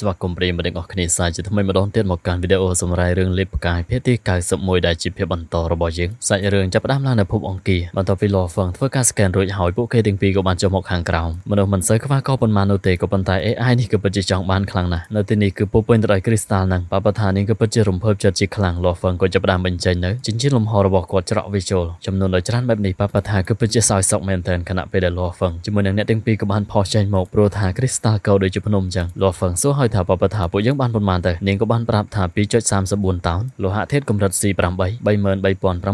ស្វាគមន៍ប្រិយមិត្តទាំងអស់គ្នាសាជាថ្មីម្ដងទៀតមកកាន់វីដេអូសម្រាប់រឿងលេបផ្កាយភាគទី91ដែលជាភាពបន្តរបស់យើងសាច់រឿងចាប់ផ្ដើមឡើងនៅភពអង្គារបន្ទាប់ពី Law Fang ធ្វើការស្កេនរួចហើយពួកគេទាំងពីរក៏បានចុះមកខាងក្រោមមនុស្សមិនសូវខ្វះក៏ប៉ុន្មាននោះទេក៏ប៉ុន្តែ AI នេះក៏ពិតជាចង់បានខ្លាំងណាស់នៅទីនេះគឺពុះពេញទៅដោយគ្រីស្តាល់និងបបថានេះក៏ពិតជារំភើបចិត្តជាខ្លាំង Law Fang ក៏ចាប់ផ្ដើមបញ្ចេញនៅចិញ្ចៀនលំហរបស់គាត់ច្រកវិជុលចំនួនដ៏ច្រើនបែបនេះបបថាគឺពិតជាសោយសោកមែនទែនខណៈពេលដែល Law Fang ជាមួយនឹងអ្នកទាំងពីរក៏បានផុសចេញមកព្រោះថាគ្រីស្តាល់ក៏ដូចជាភ្នំចឹង Law Fang សួរហើយថាបបថាពួកយើងបានប៉ុន្មានទៅនាងក៏បានប្រាប់ថា2.34តោនលោហៈធាតុកម្រិត C8 33600តោន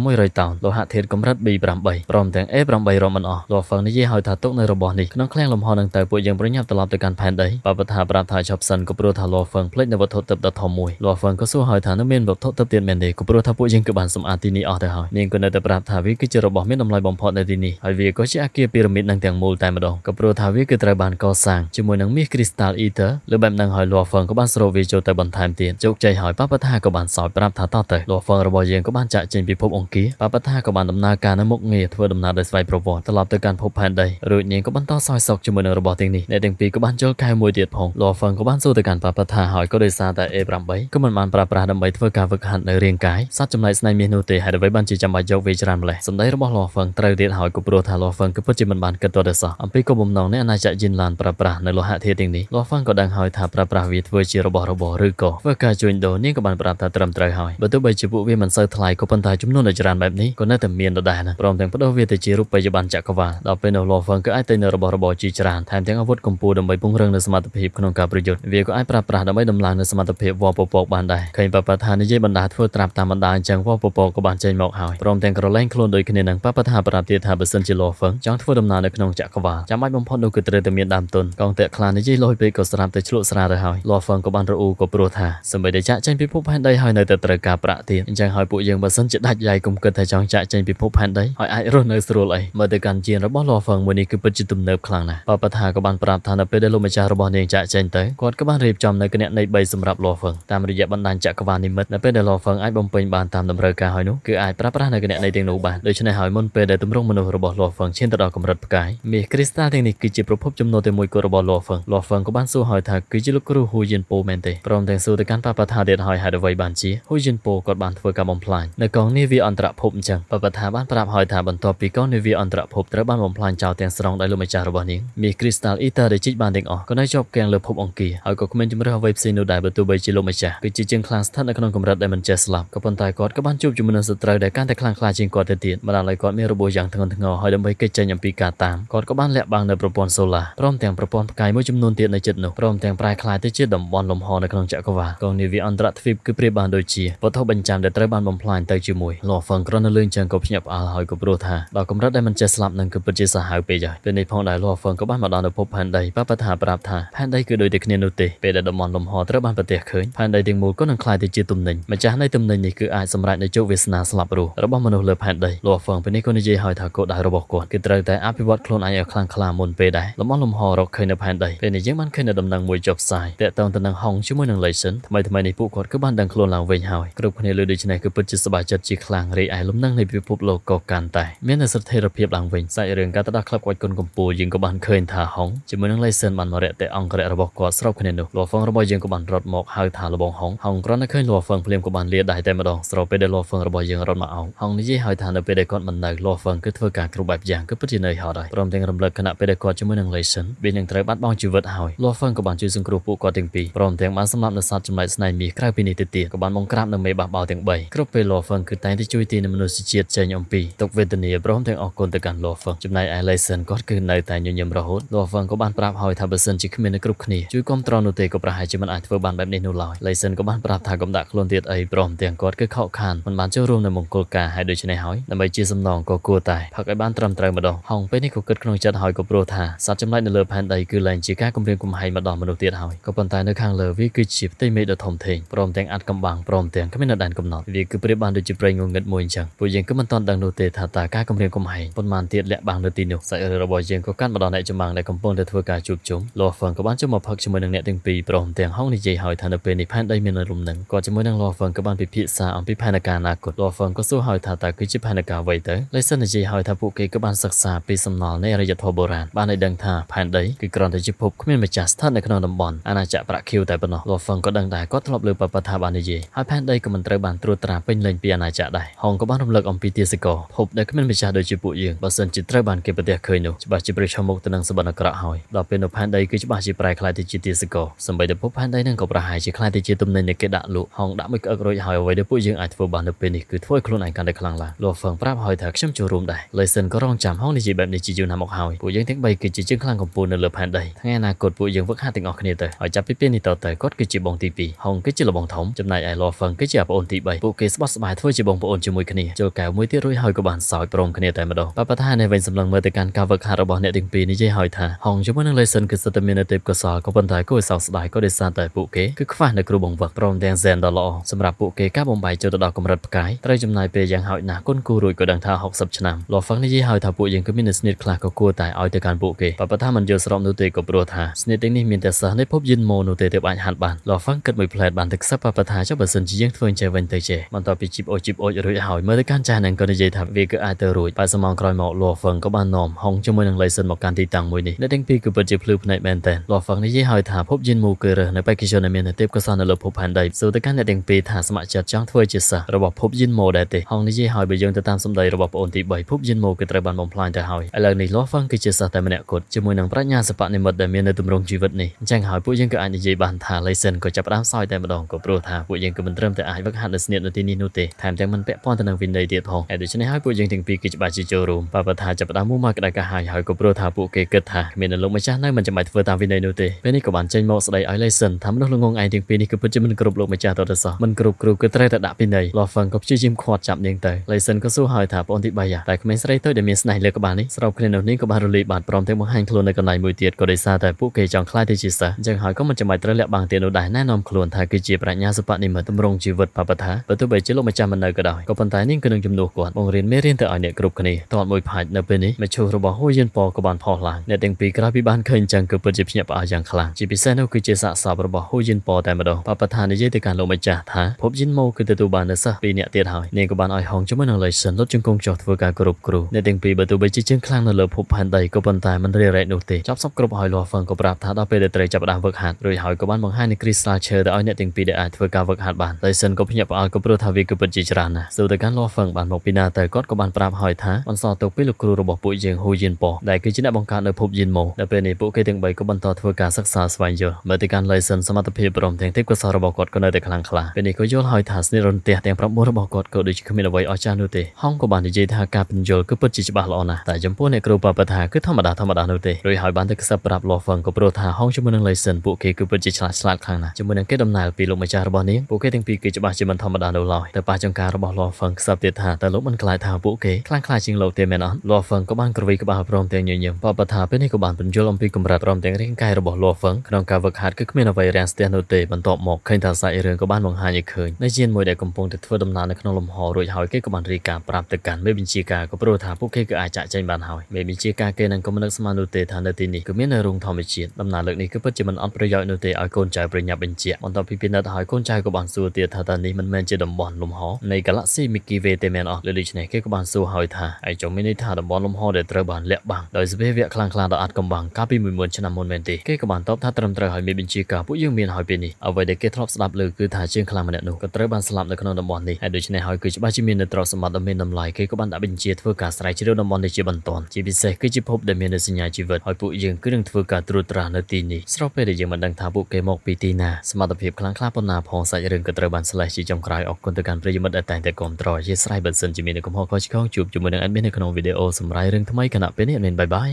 លោហៈធាតុកម្រិត B8 ព្រមទាំង A8 រួមមិនអស់លោកហ្វឹងនិយាយឲ្យថាទុកនៅរបស់នេះក្នុងឃ្លាំងលំហនឹងទៅពួកយើងប្រញាប់ត្រឡប់ទៅកាន់ផែនដីបបថាប្រាប់ថាឈប់សិនក៏ព្រោះថាលោកហ្វឹងភ្លេចនៅវត្ថុទិព្វដ៏ធំមួយលោកហ្វឹងក៏សួរឲ្យថានៅមានវត្ថុទិព្វទៀតមែនទេក៏ព្រោះថាពួកយើងគឺបានសម្អាតទីនេះអស់ទៅហើយនាងក៏នៅតែប្រាប់ថាវាគឺជារបស់មានតម្លៃបំផុតនៅទីនេះហើយវាក៏ជាអគារពីរ៉ាមីតនឹងទាំងមូលតែម្ដងក៏ព្រោះថាវាគឺត្រូវបានកសាងជាមួយនឹងមាសគ្រីស្តាល់អ៊ីទ័រលើបែបនឹងហើយហើយលួហ្វឹងក៏បានស្រូបវាចូលទៅបន្ថែមទៀតជោគជ័យហើយបបថាក៏បានសោយប្រាប់ថាតោះទៅលួហ្វឹងរបស់យើងក៏បានចាក់ចេញពីភពអង្គារបបថាក៏បានដំណើរការនៅមុខងារធ្វើដំណើរដោយស្វ័យប្រវត្តិត្រឡប់ទៅកាន់ភពផែនដីរួចនាងក៏បន្តសោយសោកជាមួយនឹងរបស់ទាំងនេះអ្នកទាំងពីរក៏បានជល់កែមួយទៀតផងលួហ្វឹងក៏បានសួរទៅកាន់បបថាហើយក៏ដោយសារតែ A8 ក៏មិនបានប្រើប្រាស់ដើម្បីធ្វើការវឹកហាត់នៅរាងកាយសត្វចំណែកស្នៃមាសនោះទេហើយអ្វីបានជាចាំបាច់យកវាច្រើនម្លេះសម្ដីរបស់លួហ្វឹងត្រូវទៀតហើយក៏ព្រោះថាលួហ្វឹងក៏ពិតជាមិនបានគិតទាល់តែសោះអំពីក៏បំណងនៃអាណាចក្រយិនឡានប្រើប្រាស់នៅលោហៈធាតុទាំងនេះលួហ្វឹងក៏ដឹងហើយថាប្រប្រើប្រាស់វាធ្វើជារបស់របរឬក៏ធ្វើការជួញដូរនាងក៏បានប្រាប់ថាត្រឹមត្រូវហើយបើទោះបីជាពួកវាមិនសូវថ្លៃក៏ប៉ុន្តែចំនួនដ៏ច្រើនបែបនេះក៏នៅតែមានដដែលណាព្រមទាំងបដូរវាទៅជារូបិយប័ណ្ណចក្រវាលដល់ពេលនោះ Lawfeng ក៏អាចទិញនៅរបស់របរជាច្រើនថែមទាំងអាវុធកម្ពុជាដើម្បីពង្រឹងនូវសមត្ថភាពក្នុងការប្រយុទ្ធវាក៏អាចប្រើប្រាស់ដើម្បីដំឡើងនូវសមត្ថភាពវ៉ពពកបានដែរឃើញប៉ាប៉ាថានិយាយបណ្ដាធ្វើត្រាប់តាមបណ្ដាអញ្ចឹងវ៉ពពកក៏បានចេញមកហើយព្រមទាំងក្រឡែងខ្លួនដោយគ្នានឹងប៉ាប៉ាថាប្រាប់ទៀតថាបើសិនជា Lawfeng ចង់ធ្វើដំណើរនៅក្នុងចក្រវាលចាំបាច់បំផុតនោះគឺត្រូវតែមានដើមទុនកងតេខ្លានិយាយលុយពេកក៏ស្រាប់តែឆ្លក់ស្រាតទៅហើយលាហ្វឹងក៏បានរអ៊ូក៏ព្រោះថាសម្បិតចាក់ចេញពីភពផែនដីហើយនៅតែត្រូវការប្រាក់ទៀតអញ្ចឹងហើយពួកយើងបើសិនជាដាច់យាយគុំគិតថាចង់ចាក់ចេញពីភពផែនដីឲ្យអាចរស់នៅស្រួលអីមើលទៅកាន់ជានរបស់លាហ្វឹងមួយនេះគឺពិតជាទំនើបខ្លាំងណាស់បបថាក៏បានប្រាប់ថានៅពេលដែលលោកម្ចាស់របស់នាងចាក់ចេញទៅគាត់ក៏បានរៀបចំនៅគណនី3សម្រាប់លាហ្វឹងតាមរយៈបណ្ដាញចក្រវាលនិមិត្តនៅពេលដែលលាហ្វឹងអាចបំពេញបានតាមតម្រូវការហើយនោះគឺអាចប្រើប្រាស់នៅគណនីទាំងនោះបានដូច្នេះហើយមុនពេលដែលទម្រង់មនុស្សរបស់លាហ្វឹងឈានទៅដល់កម្រិតផ្កាយមាសគ្រីស្តាល់ទាំងនេះគឺជាប្រភពចំណូលតែមួយគត់របស់លាហ្វឹងលាហ្វឹងក៏បានសួរហើយថាគឺជាលោកលោកគ្រូហ៊ូយិនពូមែនទេព្រមទាំងសួរទៅកាន់ប៉ាប៉ាថាទៀតហើយហេតុអ្វីបានជាហ៊ូយិនពូគាត់បានធ្វើការបំផ្លាញនៅកងនាវាអន្តរភពអញ្ចឹងប៉ាប៉ាថាបានប្រាប់ហើយថាបន្ទាប់ពីកងនាវាអន្តរភពត្រូវបានបំផ្លាញចោលទាំងស្រុងដោយលោកម្ចាស់របស់នាងមាសគ្រីស្តាល់អ៊ីតាដែលជីកបានទាំងអស់ក៏នៅជាប់គាំងលើភពអង្គារហើយក៏គ្មានជំរឿសអ្វីផ្សេងនោះដែរបើទោះបីជាលោកម្ចាស់គឺជាជាងខ្លាំងស្ថិតនៅក្នុងកម្រិតដែលមិនចេះស្លាប់ក៏ប៉ុន្តែគាត់ក៏បានជួបជាមួយនឹងសត្រូវដែលកាន់តែខ្លាំងក្លាជាងគាត់ទៅទៀតបណ្ដាលឲ្យគាត់មានរបួសយ៉ាងធ្ងន់ធ្ងរហើយដើម្បីគេចចេញអំពីការតាមគាត់ក៏បានលាក់បាំងនៅប្រព័ន្ធសូឡាព្រមទាំងប្រព័ន្ធផ្កាយមួយចំនួនទៀតនៅចិត្តនោះព្រមទាំងប្រែខ្លាយទៅជាតំបន់លំហនៅក្នុងចក្រវាលកងនាវាអន្តរទ្វីបគឺប្រៀបបានដូចជាវត្ថុបញ្ចាំដែលត្រូវបានបំផ្លាញទៅជាមួយលោះហ្វឹងក្រនៅលើជើងក៏ភ្ញាក់ផ្អើលហើយក៏ព្រោះថាដល់កម្រិតដែលមិនចេះស្លាប់នឹងគឺពិតជាសាហាវពេកហើយពេលនេះផងដែរលោះហ្វឹងក៏បានមកដល់នៅភពផែនដីបបថាប្រាប់ថាផែនដីគឺដូចតែគ្នានោះទេពេលដែលតំបន់លំហត្រូវបានប្រទះឃើញផែនដីទាំងមូលក៏នឹងក្លាយទៅជាទំនិញម្ចាស់នៃទំនិញនេះគឺអាចសម្រេចនូវជោគវាសនាស្លាប់រស់របស់មនុស្សលើផែនដីលោះហ្វឹងពេលនេះក៏និយាយហើយថាគោលដៅរបស់គាត់គឺត្រូវតែអភិវឌ្ឍខ្លួនឯងឲ្យខ្លាំងក្លាមុនពេលដែរលំអលំហរកឃើញនៅផែនដីពេលនេះយើងបានឃើញនៅដំណឹងមួយចប់ផ្សាយយតេតងទៅនឹងហុងជាមួយនឹង Legend ថ្មីថ្មីនេះពួកគាត់គឺបានដឹងខ្លួនឡើងវិញហើយគ្រប់គ្នាលើដូច្នេះគឺពិតជាសប្បាយចិត្តជាខ្លាំងរីឯលំនឹងនៃពិភពលោកក៏កាន់តែមានស្ថិរភាពឡើងវិញសាច់រឿងការទៅដល់ក្លឹបគាត់គុណកម្ពុជាយើងក៏បានឃើញថាហុងជាមួយនឹង Legend បានមករកតេអង្គរៈរបស់គាត់ស្របគ្នានោះលោហ្វឹងរបស់យើងក៏បានរត់មកហៅថាលបងហុងហុងគ្រាន់តែឃើញលោហ្វឹងភ្លាមក៏បានលាដែរតែម្ដងស្របពេលដែលលោហ្វឹងរបស់យើងរត់មកអោហុងនិយាយឲ្យថានៅពេលដែលគាត់មិននៅលោហ្វឹងគឺធ្វើការគ្រប់បែបយ៉ាងគឺពិតជានៅហត់ហើយព្រមទាំងរំលឹកគណៈពេលដែលគាត់ជាមួយនឹង Legend វានឹងត្រូវបាត់បង់ជីវិតហើយលោហ្វឹងក៏បានជួយសង្គ្រោះពួកពួកគាត់ទាំងពីរព្រមទាំងបានសម្លាប់នៅសត្វចំណែកស្នៃមាសក្រៅពីនេះទៅទៀតក៏បានបង្ក្រាបនៅមេបះបោទាំង3គ្រប់ពេល Law Firm គឺតែងតែជួយទីនមនុស្សជាតិចេញអំពីទុកវេទនាព្រមទាំងអរគុណទៅកាន់ Law Firm ចំណែក Alison គាត់គឺនៅតែញញឹមរហូត Law Firm ក៏បានប្រាប់ហើយថាបើសិនជាគ្មាននៅគ្រប់គ្នាជួយគ្រប់ត្រនោះទេក៏ប្រហែលជាមិនអាចធ្វើបានបែបនេះនោះឡើយ Alison ក៏បានប្រាប់ថាកុំដាក់ខ្លួនទៀតអីព្រមទាំងគាត់គឺខកខានមិនបានចូលរួមនៅមង្គលការហើយដូច្នេះហើយដើម្បីជាសំណងក៏គួរតែផឹកឲ្យបានត្រឹមត្រូវម្ដងហងពេលនេះក៏គិតក្នុងចិត្តហើយក៏ព្រោះថាសត្វចំណែកនៅលើផែនដីគឺឡើងជាការគម្រាមកំហែងមកដល់មនុស្សទៀតហើយក៏ប៉ុន្តែនៅខាងលើវាគឺជាផ្ទៃមេឃដ៏ធំធេងព្រមទាំងអាចកំបាំងព្រមទាំងគ្មាននៅដែនកំណត់វាគឺប្រៀបបានដូចជាព្រៃងងឹតមួយអញ្ចឹងពួកយើងគឺមិនទាន់ដឹងនោះទេថាតើការគម្រាមកំហែងប៉ុន្មានទៀតលាក់បាំងនៅទីនោះសាច់រឿងរបស់យើងក៏កាន់មកដល់អ្នកចម្បាំងដែលកំពុងតែធ្វើការជួបជុំលោហ្វឹងក៏បានចូលមកផឹកជាមួយនឹងអ្នកទាំងពីរព្រមទាំងហងនិយាយហើយថានៅពេលនេះផែនដីមានរំនឹងក៏ជាមួយនឹងលោហ្វឹងក៏បានពិភាក្សាអំពីផែនការអនាគតលោហ្វឹងក៏សួរហើយថាតើគឺជាផែនការអ្វីទៅលេសិននិយាយហើយថាពួកគេក៏បានសិក្សាពីសំណល់នៃអរិយធម៌បុរាណបានឲ្យដឹងថាផែនដីគឺគ្រាន់តែជាភពគ្មានម្ចាស់ស្ថិតនៅក្នុងតំបន់អអាណាចក្រប្រាក់ឃីវតែប៉ុណ្ណោះ Wolfgang ក៏ដឹងដែរគាត់ធ្លាប់លើបបថាបាននិយាយហើយផែនដីក៏មិនត្រូវបានត្រួតត្រាពេញលេញពីអាណាចក្រដែរហងក៏បានរំលឹកអំពីទាសករភពដែលគ្មានម្ចាស់ដូចជាពួកយើងបើសិនជាត្រូវបានគេប្រទះឃើញនោះច្បាស់ជាប្រឈមមុខទៅនឹងសម្បត្តិអាក្រក់ហើយដល់ពេលនៅផែនដីគឺច្បាស់ជាប្រែខ្លាយទៅជាទាសករសម្បីតែភពផែនដីនឹងក៏ប្រហែលជាខ្លាយទៅជាទំនិញដែលគេដាក់លក់ហងដាក់មួយក្អឹករួចហើយអ្វីដែលពួកយើងអាចធ្វើបាននៅពេលនេះគឺធ្វើឲ្យខ្លួនឯងកាន់តែខ្លាំងឡើង Wolfgang ប្រាប់ហើយថាខ្ញុំចូលរួមដែរ Lesson ក៏រងចាំហងនិយាយបែបនេះជាយូរណាស់មកហើយពួកយើងទាំង3គឺជាជើងខ្លាំងកម្ពុជានៅលើផែនដីថ្ងៃអនាគតពួកយើងវឹកហាត់ទាំងអស់គ្នាទៅហើយចាប់ពីពេលនេះតទៅគាត់គឺជាបងទី2ហុងគឺជាលបងធំចំណែកឯលហ្វឹងគឺជាប្អូនទី3ពួកគេស្បោះស្បាយធ្វើជាបងប្អូនជាមួយគ្នាជុលកែវមួយទៀតរួចហើយក៏បានសោយព្រមគ្នាតែម្ដងប៉ាប៉ាថានេះវិញសម្លឹងមើលទៅកាន់ការវឹកហាត់របស់អ្នកទាំងពីរនិយាយហើយថាហុងជាមួយនឹងលេសិនគឺសិតតែមានទេពកោសលក៏ប៉ុន្តែគួរឲ្យសោកស្ដាយក៏ដោយសារតែពួកគេគឺខ្វះនៅគ្រូបង្វឹកព្រមទាំងសែនដ៏ល្អសម្រាប់ពួកគេការបំបីចូលទៅដល់កម្រិតផ្កាយត្រូវចំណាយពេលយ៉ាងហោចណាស់គុណគូរួចក៏ដឹងថា60ឆ្នាំលហ្វឹងនិយាយហើយថាពួកយើងគឺមានស្នេហ៍ខ្លះក៏គួរតែឲ្យទៅកាន់ពួកគេប៉ាប៉ាថាមិនយល់ស្របនោះទេក៏ព្រោះថាស្នេហ៍ទាំងនេះមានតែសិស្សនៃភពយិនម៉ូនោះទេទើបអាចហាត់បានលោហ្វាំងគិតមួយផ្លែតបានទឹកសឹកបបថាចុះបើសិនជាយើងធ្វើអញ្ចឹងវិញទៅចេះបន្ទាប់ពីជីបអូជីបអូចរួចហើយមើលទៅកាន់ចាស់នឹងក៏និយាយថាវាគឺអាចទៅរួចបើសមងក្រោយមកលោហ្វាំងក៏បាននាំហុងជាមួយនឹងឡៃសិនមកកាន់ទីតាំងមួយនេះអ្នកទាំងពីរគឺពិតជាភ្លឺភ្នែកមែនតើលោហ្វាំងនិយាយហើយថាភពយិនម៉ូគឺរើសនៅបេក្ខជនដែលមានទេពកោសល្យនៅលើភពផែនដីសួរទៅកាន់អ្នកទាំងពីរថាស្ម័គ្រចិត្តចង់ធ្វើជាសិស្សរបស់ភពយិនម៉ូដែរទេហុងនិយាយហើយបើយើងទៅតាមសម្ដីរបស់ប្អូនទី3ភពយិនម៉ូគឺត្រូវបានបំផ្លាញទៅហើយឥឡូវនេះលោហ្វាំងគឺជាសិស្សតែម្នាក់គត់ជាមួយនឹងប្រាជ្ញាសិប្បនិម្មិតដែលមាននៅទម្រង់ជីវិតនេះអញ្ចឹងហើយពួកពួកយើងក៏អាចនិយាយបានថា lesson ក៏ចាប់ផ្ដើមសោយតែម្ដងក៏ព្រោះថាពួកយើងក៏មិនត្រឹមតែអាចវឹកហាត់នៅស្នៀតនៅទីនេះនោះទេថែមទាំងមិនពាក់ព័ន្ធទៅនឹងវិន័យទៀតផងហើយដូច្នេះហើយពួកយើងទាំងពីរគឺច្បាស់ជាចូលរួមបបថាចាប់ផ្ដើមមកក្តៅកាហាយហើយក៏ព្រោះថាពួកគេគិតថាមានលោកម្ចាស់នៅមិនចាំបាច់ធ្វើតាមវិន័យនោះទេពេលនេះក៏បានចេញមកស្ដីឲ្យ lesson ថាមនុស្សល្ងងឯងទាំងពីរនេះគឺពិតជាមិនគ្រប់លោកម្ចាស់ទៅទៅសោះមិនគ្រប់គ្រូគឺត្រូវតែដាក់ពីនៃលោហ្វឹងក៏ព្យាយាមខាត់ចាប់នាងទៅ lesson ក៏សួរហើយថាបងទី3តែក្មេងស្រីទៅដែលមានស្នេហ៍លើក្បាលនេះស្របគ្នានោះនេះក៏បានរលីបានព្រមទាំងបង្ហាញខ្លួននៅកន្លែងមួយទៀតក៏ដោយសារតែពួកគេចង់ខ្លាចទៅជាសិស្សអញ្ចឹងហើយក៏មិនចាំបាច់ត្រូវលាក់បាំងទៀតនោះដែរណែនាំខ្លួនថាគឺជាប្រាជ្ញាសិប្បនិម្មិតទម្រង់ជីវិតបបថាបើទោះបីជាលោកម្ចាស់មិននៅក៏ដោយក៏ប៉ុន្តែនាងក៏នឹងជំនួសគាត់បង្រៀនមេរៀនទៅឲ្យអ្នកគ្រប់គ្នាតរមួយផាច់នៅពេលនេះមឈូសរបស់ហួយយិនប៉ក៏បានផុសឡើងអ្នកទាំងពីរក្រោយពីបានឃើញចឹងគឺពិតជាភ្ញាក់ផ្អើលយ៉ាងខ្លាំងជាពិសេសនោះគឺជាសាកសពរបស់ហួយយិនប៉តែម្ដងបបថានិយាយទៅកាន់លោកម្ចាស់ថាភពយិនម៉ូគឺទទួលបាននៅសិស្សពីរអ្នកទៀតហើយនាងក៏បានឲ្យហងជាមួយនឹងលៃសិនលុតជង្គង់ចុះធ្វើការគ្រប់គ្រងអ្នកទាំងពីរបើទោះបីជាជើងខ្លាំងនៅលើភពផែនដីក៏ប៉ុន្តែមិនរារែកនោះទេចប់សពគ្រប់ហើយលាស់ហ្វឹងក៏ប្រាប់ថាដល់ពេលដែលត្រីចាប់ផ្ដើមវឹកកហាត់រួចហើយក៏បានបង្ហាញនៅ Crystal Chair ទៅឲ្យអ្នកទាំងពីរដែលអាចធ្វើការវឹកហាត់បាន Tyson ក៏ភ្ញាក់ផ្អើលក៏ព្រោះថាវាគឺពិតជាច្រើនណាស់សូទៅកាន់ Law Feng បានមកពីណាទៅគាត់ក៏បានប្រាប់ហើយថាបន្សល់ទុកពីលោកគ្រូរបស់ពួកយើងហ៊ូយិនប៉ូដែលគឺជាអ្នកបង្កើតនៅភពយិនម៉ូដែលពេលនេះពួកគេទាំងបីក៏បន្តធ្វើការសិក្សាស្វែងយល់មើលទៅកាន់ Tyson សមត្ថភាពព្រមទាំងទេពកោសល្យរបស់គាត់ក៏នៅតែខ្លាំងក្លាពេលនេះក៏យល់ហើយថាស្នេហ៍រន្ទះទាំង9របស់គាត់ក៏ដូចជាគ្មានអ្វីអស្ចារ្យនោះទេហងក៏បាននិយាយថាការពន្យល់គឺពិតជាច្បាស់ល្អណាស់តែចំពោះអ្នកគ្រូបបថាគឺធម្មតាធម្មតានោះទេរួចហើយបានទៅខ្សឹបប្រាប់ Law Feng ក៏ព្រោះថាហងជាមួយនឹង Tyson ពួកគេគឺពិតជាឆ្លាតឆ្លាតខ្លាំងណាស់ជាមួយនឹងគេដំណើរពីលោកម្ចាស់របស់នាងពួកគេទាំងពីរគឺច្បាស់ជាមិនធម្មតានៅឡើយតែប៉ះចង្ការរបស់លោហ្វឹងខ្សឹបទៀតថាតើលោកមិនខ្លាចថាពួកគេខ្លាំងខ្លាចជាងលោកទេមែនអត់លោហ្វឹងក៏បានគ្រវីក្បាលព្រមទាំងញញឹមបបថាពេលនេះក៏បានបញ្យល់អំពីកម្រិតព្រមទាំងរាងកាយរបស់លោហ្វឹងក្នុងការវឹកហាត់គឺគ្មានអ្វីរាំងស្ទះនោះទេបន្ទាប់មកឃើញថាសាច់រឿងក៏បានបង្ហាញឲ្យឃើញនៅជាមួយដែលកំពុងតែធ្វើដំណើរនៅក្នុងលំហរួចហើយគេក៏បានរាយការណ៍ប្រាប់ទៅកាន់មេបញ្ជាការក៏ព្រោះថាពួកគេគឺអាចចាក់ចែងបានហើយមេបញ្ជាការគេនឹងក៏មិននឹកស្មាននោះទេថានៅទីនេះគឺមាននៅរោងធម្មជាតិដំណើរលើកនេះគឺពិតជាមិនអត់ប្រយោជន៍នោះទេឲ្យកូនចៅប្រញាប់បញ្ជាក់បន្ទាប់ពីពិនិត្យហើយកូនចៅក៏បានសួរទៀតថាតើនេះមិនមែនជាតំបន់លំហនៃ Galaxy Milky Way ទេមែនអត់លើដូច្នេះគេក៏បានសួរហើយថាឯងចង់មានន័យថាតំបន់លំហដែលត្រូវបានលាក់បាំងដោយសភាវៈខ្លាំងខ្លាដ៏អាតកំបាំងកាលពី10000ឆ្នាំមុនមែនទេគេក៏បានតបថាត្រឹមត្រូវហើយមានបញ្ជាការពួកយើងមានហើយពេលនេះអ្វីដែលគេធ្លាប់ស្ដាប់លើគឺថាជាងខ្លាំងម្នាក់នោះក៏ត្រូវបានស្លាប់នៅក្នុងតំបន់នេះហើយដូច្នេះហើយគឺច្បាស់ជាមាននៅទ្រព្យសម្បត្តិដ៏មានតម្លៃគេក៏បានដាក់បញ្ជាធ្វើការស្រាវជ្រាវតំបន់នេះជាបន្តជាពិសេសគឺជាភពដែលមាននៅសញ្ញាជីវិតហើយពួកយើងគឺនឹងធ្វើការត្រួតត្រានៅទីនេះស្របពេលដែលយើងមិនដឹងថាពួកគេមកពីទីណាសមត្ថភាពខ្លាំងខ្លះប៉ុណ្ណាផងសាច់រឿងក៏ត្រូវបានស្លេះជាចំក្រោយអរគុណទៅកាន់ប្រិយមិត្តដែលតែងតែគ្រប់គ្រងជាស្រ័យបើសិនជាមានកំហុសខុសឆ្គងជួបជាមួយនឹងអេដមីននៅក្នុងវីដេអូសម្រាប់រឿងថ្មីគណៈពេលនេះអេដមីនបាយបាយ